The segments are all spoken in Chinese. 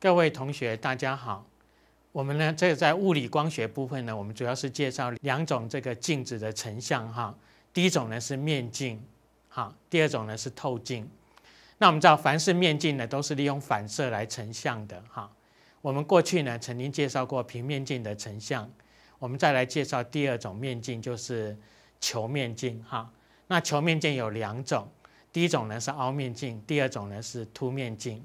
各位同学，大家好。我们呢，这在物理光学部分呢，我们主要是介绍两种这个镜子的成像哈。第一种呢是面镜哈，第二种呢是透镜。那我们知道，凡是面镜呢，都是利用反射来成像的哈。我们过去呢曾经介绍过平面镜的成像，我们再来介绍第二种面镜，就是球面镜哈。那球面镜有两种，第一种呢是凹面镜，第二种呢是凸面镜。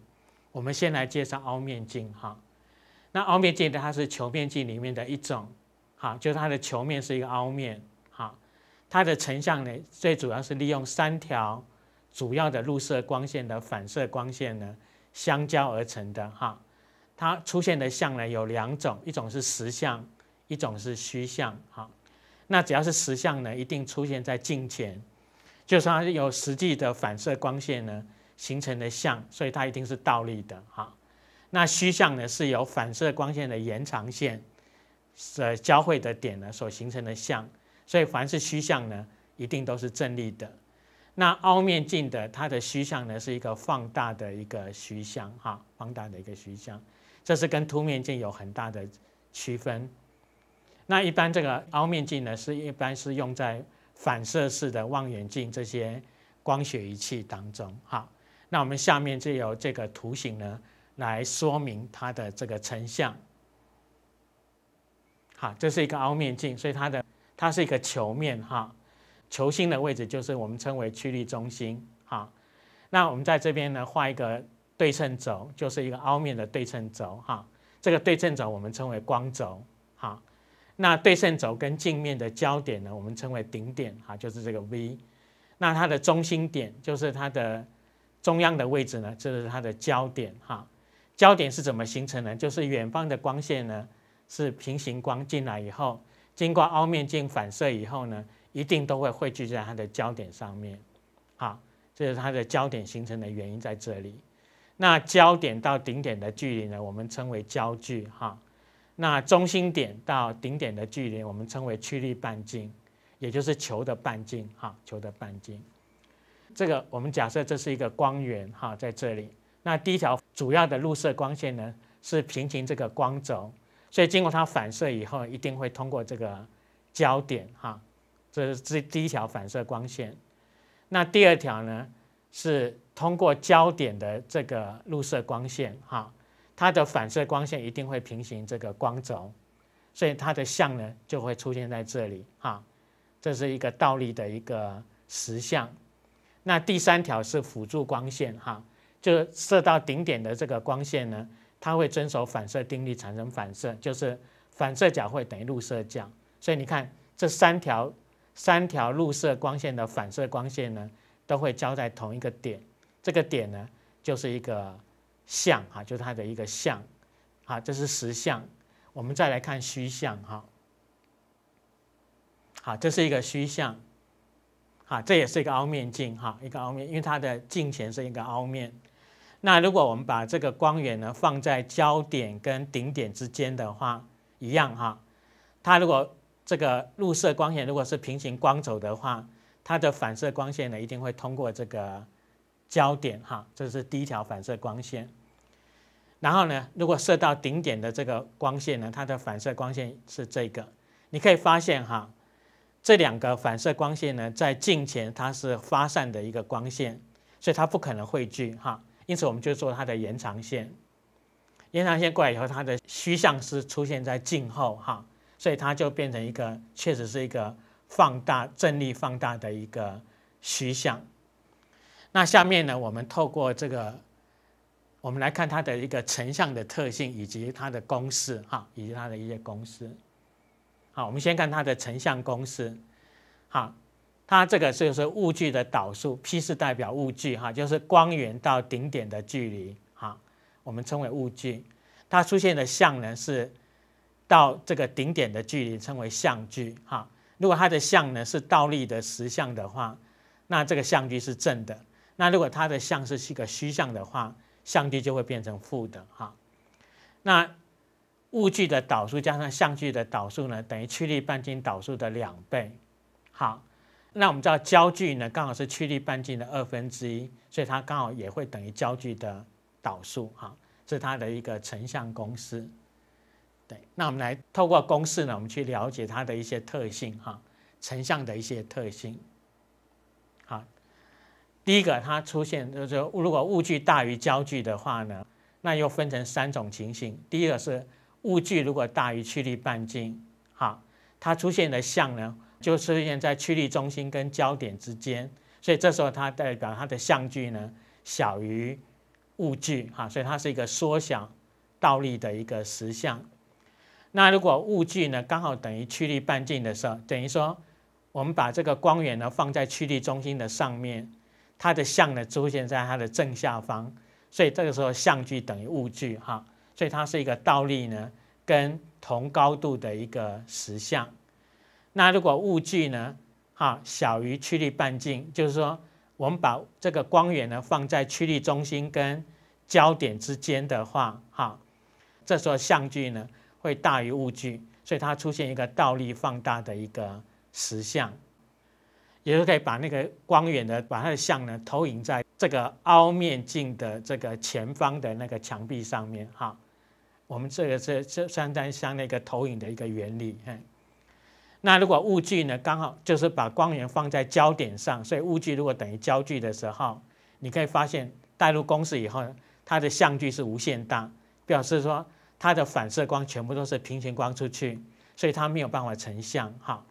我们先来介绍凹面镜哈，那凹面镜的它是球面镜里面的一种哈，就是它的球面是一个凹面哈，它的成像呢最主要是利用三条主要的入射光线的反射光线呢相交而成的哈，它出现的像呢有两种，一种是实像，一种是虚像哈。那只要是实像呢，一定出现在镜前，就算它有实际的反射光线呢。形成的像，所以它一定是倒立的哈。那虚像呢，是由反射光线的延长线呃交汇的点呢所形成的像，所以凡是虚像呢，一定都是正立的。那凹面镜的它的虚像呢，是一个放大的一个虚像哈，放大的一个虚像，这是跟凸面镜有很大的区分。那一般这个凹面镜呢，是一般是用在反射式的望远镜这些光学仪器当中哈。那我们下面就由这个图形呢来说明它的这个成像。好，这是一个凹面镜，所以它的它是一个球面哈。球心的位置就是我们称为曲率中心哈。那我们在这边呢画一个对称轴，就是一个凹面的对称轴哈。这个对称轴我们称为光轴哈。那对称轴跟镜面的交点呢，我们称为顶点哈，就是这个 V。那它的中心点就是它的。中央的位置呢，这是它的焦点哈。焦点是怎么形成呢？就是远方的光线呢，是平行光进来以后，经过凹面镜反射以后呢，一定都会汇聚在它的焦点上面。好，这是它的焦点形成的原因在这里。那焦点到顶点的距离呢，我们称为焦距哈。那中心点到顶点的距离，我们称为曲率半径，也就是球的半径哈，球的半径。这个我们假设这是一个光源哈，在这里，那第一条主要的入射光线呢是平行这个光轴，所以经过它反射以后一定会通过这个焦点哈，这是这第一条反射光线。那第二条呢是通过焦点的这个入射光线哈，它的反射光线一定会平行这个光轴，所以它的像呢就会出现在这里哈，这是一个倒立的一个实像。那第三条是辅助光线哈，就射到顶点的这个光线呢，它会遵守反射定律产生反射，就是反射角会等于入射角。所以你看这三条三条入射光线的反射光线呢，都会交在同一个点，这个点呢就是一个像哈，就是它的一个像，好，这是实像。我们再来看虚像哈，好，这是一个虚像。啊，这也是一个凹面镜哈，一个凹面，因为它的镜前是一个凹面。那如果我们把这个光源呢放在焦点跟顶点之间的话，一样哈。它如果这个入射光线如果是平行光轴的话，它的反射光线呢一定会通过这个焦点哈，这是第一条反射光线。然后呢，如果射到顶点的这个光线呢，它的反射光线是这个，你可以发现哈。这两个反射光线呢，在镜前它是发散的一个光线，所以它不可能汇聚哈，因此我们就做它的延长线，延长线过来以后，它的虚像是出现在镜后哈，所以它就变成一个确实是一个放大、正立、放大的一个虚像。那下面呢，我们透过这个，我们来看它的一个成像的特性，以及它的公式哈，以及它的一些公式。好，我们先看它的成像公式。好，它这个就是物距的导数，p 是代表物距哈，就是光源到顶点的距离哈，我们称为物距。它出现的像呢是到这个顶点的距离，称为像距哈。如果它的像呢是倒立的实像的话，那这个像距是正的。那如果它的像是一个虚像的话，像距就会变成负的哈。那物距的导数加上像距的导数呢，等于曲率半径导数的两倍。好，那我们知道焦距呢，刚好是曲率半径的二分之一，所以它刚好也会等于焦距的导数哈，这是它的一个成像公式。对，那我们来透过公式呢，我们去了解它的一些特性哈，成像的一些特性。好，第一个它出现就是如果物距大于焦距的话呢，那又分成三种情形。第一个是物距如果大于曲率半径，好，它出现的像呢，就出现在曲率中心跟焦点之间，所以这时候它代表它的像距呢小于物距，哈，所以它是一个缩小倒立的一个实像。那如果物距呢刚好等于曲率半径的时候，等于说我们把这个光源呢放在曲率中心的上面，它的像呢出现在它的正下方，所以这个时候像距等于物距，哈。所以它是一个倒立呢，跟同高度的一个实像。那如果物距呢，哈，小于曲率半径，就是说，我们把这个光源呢放在曲率中心跟焦点之间的话，哈，这时候像距呢会大于物距，所以它出现一个倒立放大的一个实像，也就可以把那个光源的把它的像呢投影在这个凹面镜的这个前方的那个墙壁上面，哈。我们这个是这相当像那个投影的一个原理，哎。那如果物距呢刚好就是把光源放在焦点上，所以物距如果等于焦距的时候，你可以发现带入公式以后，它的像距是无限大，表示说它的反射光全部都是平行光出去，所以它没有办法成像哈。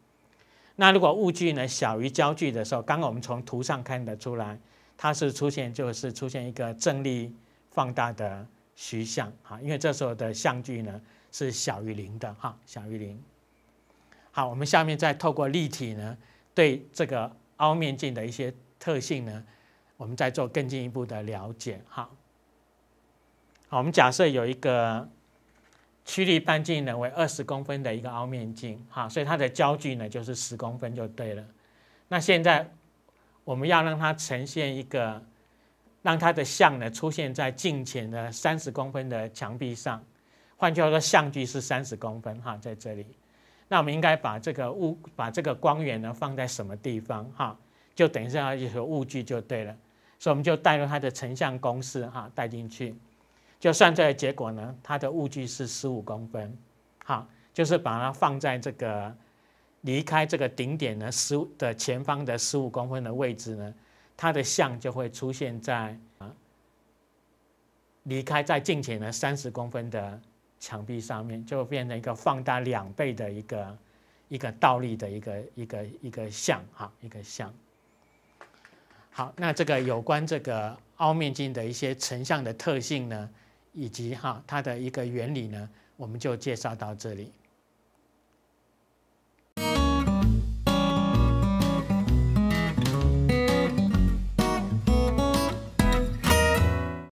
那如果物距呢小于焦距的时候，刚刚我们从图上看得出来，它是出现就是出现一个正立放大的。虚像，哈，因为这时候的像距呢是小于零的，哈，小于零。好，我们下面再透过立体呢，对这个凹面镜的一些特性呢，我们再做更进一步的了解，哈。好，我们假设有一个曲率半径呢为二十公分的一个凹面镜，哈，所以它的焦距呢就是十公分就对了。那现在我们要让它呈现一个。让它的像呢出现在近前的三十公分的墙壁上，换句话说，像距是三十公分哈，在这里，那我们应该把这个物把这个光源呢放在什么地方哈？就等一下就是物距就对了，所以我们就带入它的成像公式哈，带进去，就算出来结果呢，它的物距是十五公分，哈，就是把它放在这个离开这个顶点呢十的前方的十五公分的位置呢。它的像就会出现在啊，离开在近前的三十公分的墙壁上面，就变成一个放大两倍的一个一个倒立的一个一个一个像哈，一个像。好，那这个有关这个凹面镜的一些成像的特性呢，以及哈它的一个原理呢，我们就介绍到这里。